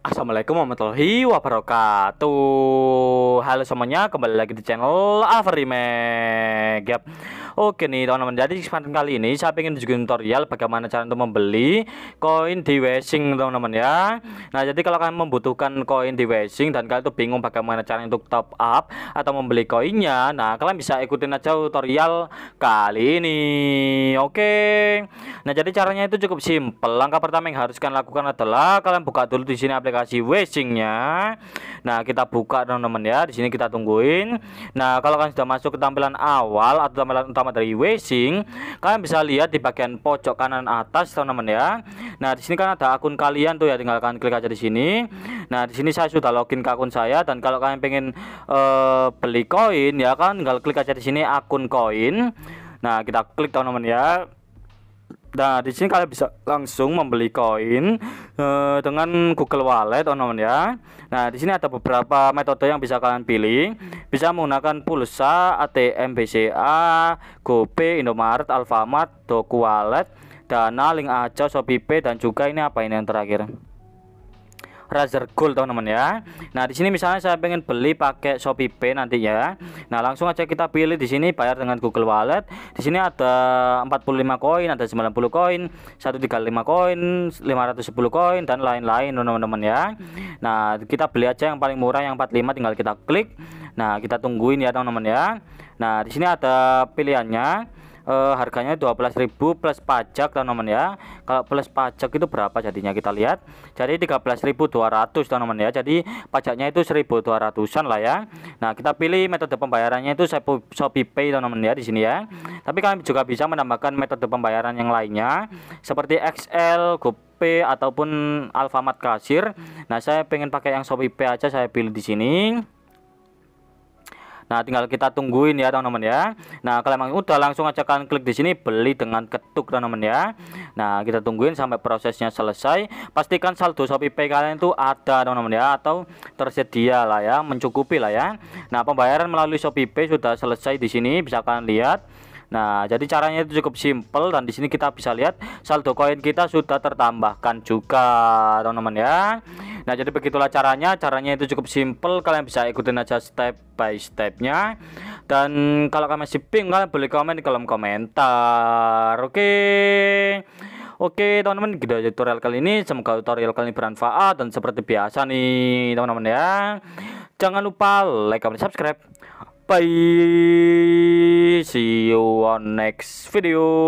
Assalamualaikum warahmatullahi wabarakatuh Halo semuanya kembali lagi di channel Alvarime yep. Oke nih teman-teman jadi kesempatan kali ini saya ingin tunjukin tutorial bagaimana cara untuk membeli koin di Washing teman-teman ya Nah, jadi kalau kalian membutuhkan koin di Weixing dan kalian tuh bingung bagaimana cara untuk top up atau membeli koinnya, nah kalian bisa ikutin aja tutorial kali ini. Oke. Okay. Nah, jadi caranya itu cukup simpel. Langkah pertama yang harus kalian lakukan adalah kalian buka dulu di sini aplikasi Weixing-nya. Nah, kita buka teman-teman ya. Di sini kita tungguin. Nah, kalau kalian sudah masuk ke tampilan awal atau tampilan utama dari Weixing, kalian bisa lihat di bagian pojok kanan atas teman-teman ya Nah, di sini kan ada akun kalian tuh ya, tinggal kalian klik aja di sini. Hmm. Nah, di sini saya sudah login ke akun saya dan kalau kalian pengen uh, beli koin ya kan tinggal klik aja di sini akun koin. Nah, kita klik teman-teman ya. Nah, di sini kalian bisa langsung membeli koin uh, dengan Google Wallet, teman-teman ya. Nah, di sini ada beberapa metode yang bisa kalian pilih. Hmm bisa menggunakan pulsa ATM BCA, GoPay, Indomaret, Alfamart, Doku Wallet, Dana, Link Aja, ShopeePay dan juga ini apa ini yang terakhir? Razer Gold teman-teman ya nah di sini misalnya saya pengen beli pakai Shopee Pay nanti ya nah langsung aja kita pilih di sini bayar dengan Google Wallet di sini ada 45 koin ada 90 koin 135 koin 510 koin dan lain-lain teman-teman ya nah kita beli aja yang paling murah yang 45 tinggal kita klik nah kita tungguin ya teman-teman ya nah di sini ada pilihannya Eh, dua harganya 12.000 plus pajak teman-teman ya kalau plus pajak itu berapa jadinya kita lihat jadi 13.200 teman-teman ya jadi pajaknya itu 1.200an lah ya nah kita pilih metode pembayarannya itu saya Shopee Pay teman-teman ya di sini ya tapi kalian juga bisa menambahkan metode pembayaran yang lainnya seperti XL GoPay ataupun Alfamart Kasir. Nah, saya pengen pakai yang Shopee Pay aja saya pilih di sini. Nah, tinggal kita tungguin ya teman-teman ya. Nah, kalau emang udah langsung aja kalian klik di sini beli dengan ketuk teman-teman ya. Nah, kita tungguin sampai prosesnya selesai. Pastikan saldo ShopeePay kalian itu ada teman-teman ya atau tersedia lah ya, mencukupi lah ya. Nah, pembayaran melalui ShopeePay sudah selesai di sini bisa kalian lihat. Nah, jadi caranya itu cukup simple dan di sini kita bisa lihat saldo koin kita sudah tertambahkan juga, teman-teman ya. Nah jadi begitulah caranya Caranya itu cukup simple Kalian bisa ikutin aja step by stepnya Dan kalau kalian masih bingung Kalian boleh komen di kolom komentar Oke okay? Oke teman-teman gitu aja tutorial kali ini Semoga tutorial kali ini bermanfaat Dan seperti biasa nih teman-teman ya Jangan lupa like, comment, subscribe Bye See you on next video